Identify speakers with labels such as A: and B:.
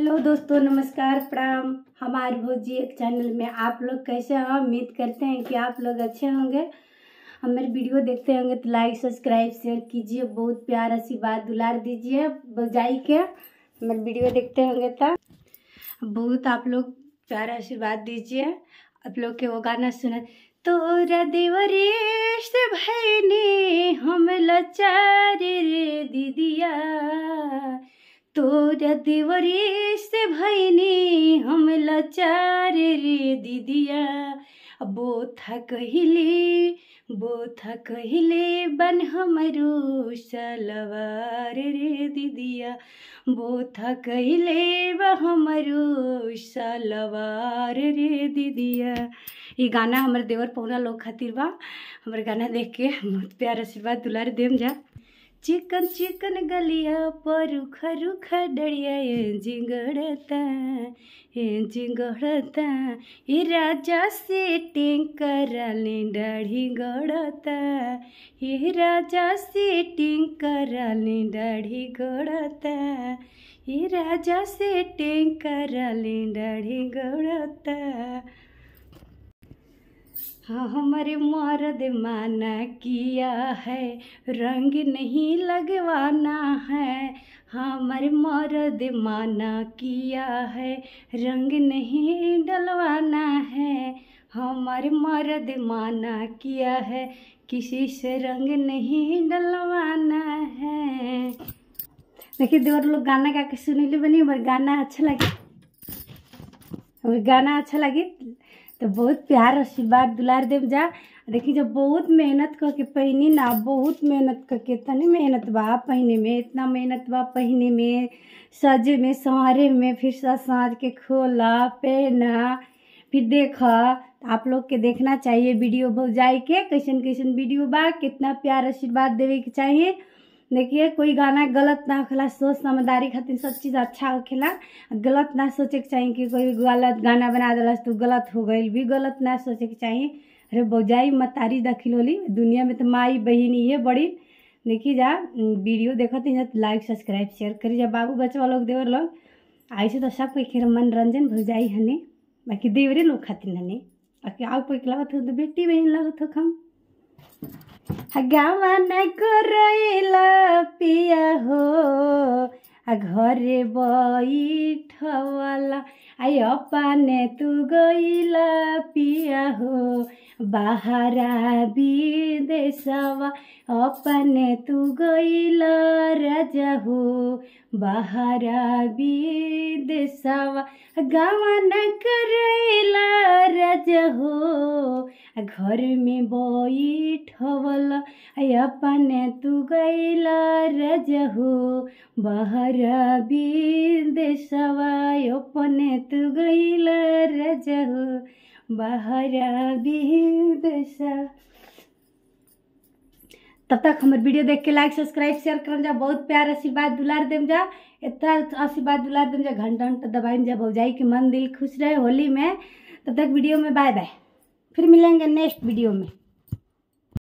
A: hello दोस्तों नमस्कार प्रणाम हमारे भोजी एक चैनल में आप लोग कैसे हो उम्मीद करते हैं कि आप लोग अच्छे होंगे हमारे वीडियो देखते होंगे तो लाइक सब्सक्राइब शेयर कीजिए बहुत प्यार आशीर्वाद दुलार दीजिए बजाई के हमारे वीडियो देखते होंगे तो बहुत आप लोग प्यार आशीर्वाद दीजिए आप लोग के वो गाना सुना तोरा देवरेश भैनी हम लचारे रे दीदिया तोरा देवरेश से भैनी हम लचार रे दीदिया बोथा बो बोथा कहिले बन हमारो सलवार रे दीदिया बोथा कहिले ब हमारो सलवार रे दीदिया ये गाना हमारे देवर पौना लोग खातिर बा हमारे गाना देख के बहुत प्यार आशीर्वाद दुलार देम जा चिकन चिकन गलिया पर रूखा रूखा डड़िया ये जिंगड़ता ये जिंगड़ता ये राजा से टिंकरा ले डाढ़ी गड़ता ये राजा से टिंकरा ले डाढ़ी गड़ता ये राजा से टिंकरा ले डाढ़ी गड़ता हाँ हमारे मर्द माना किया है रंग नहीं लगवाना है हाँ हमारे मर्द माना किया है रंग नहीं डलवाना है हमारे मर्द माना किया है किसी से रंग नहीं डलवाना है देखिए देवर लोग गाना गा के सुनीले बनी और गाना अच्छा लगे और गाना अच्छा लगे तो बहुत प्यार आशीर्वाद दुलार देव जा देखी जब बहुत मेहनत करके पहनी ना बहुत मेहनत करके इतने मेहनत बा पहने में इतना मेहनत बा पहने में सजे में सहारे में फिर साँझ के खोला पहना फिर देखा आप लोग के देखना चाहिए वीडियो भौजाई के कैसन कैसन वीडियो बा कितना प्यार आशीर्वाद देवे के चाहिए देखिए कोई गाना गलत ना होखेला सोच समझदारी खातिर सब चीज़ अच्छा होखेला गलत ना सोचे के चाहिए कि कोई गलत गाना बना दिलस तो गलत हो गई भी गलत ना सोचे के चाहिए अरे बौजाई मतारी दखिल होली दुनिया में तो माई बहन ये बड़ी देखी जा वीडियो देखो तीन लाइक सब्सक्राइब शेयर करी जा बाबू बचवा लोग देवर लोग ऐसे तो सबके खेल मनोरंजन भौजाई हने बाकी देवरे लोग खातिर हने बाकी आओ कोई लगत हो तो बेटी बहन लगत हो हम ଗାଁମାନକ ରହିଲା ପିଆ ହୋ आ घरे बैठला आई अपने तू गईला पिया हो बाहरा विदेशवा अपने तू गईला राजा हो बाहरा विदेशवा गावा न करैला राजा हो घर में बैठवल अपने तू गैला रजहु बाहर विदेशवा अपने तू गैला रजहु बाहर तब तक हमारे वीडियो देख के लाइक सब्सक्राइब शेयर करम जा बहुत प्यार आशीर्वाद दुलार देम जा इतना आशीर्वाद दुलार देम जा घंटा घंटा दबाई जा भौजाई के मन दिल खुश रहे होली में तब तक वीडियो में बाय बाय फिर मिलेंगे नेक्स्ट वीडियो में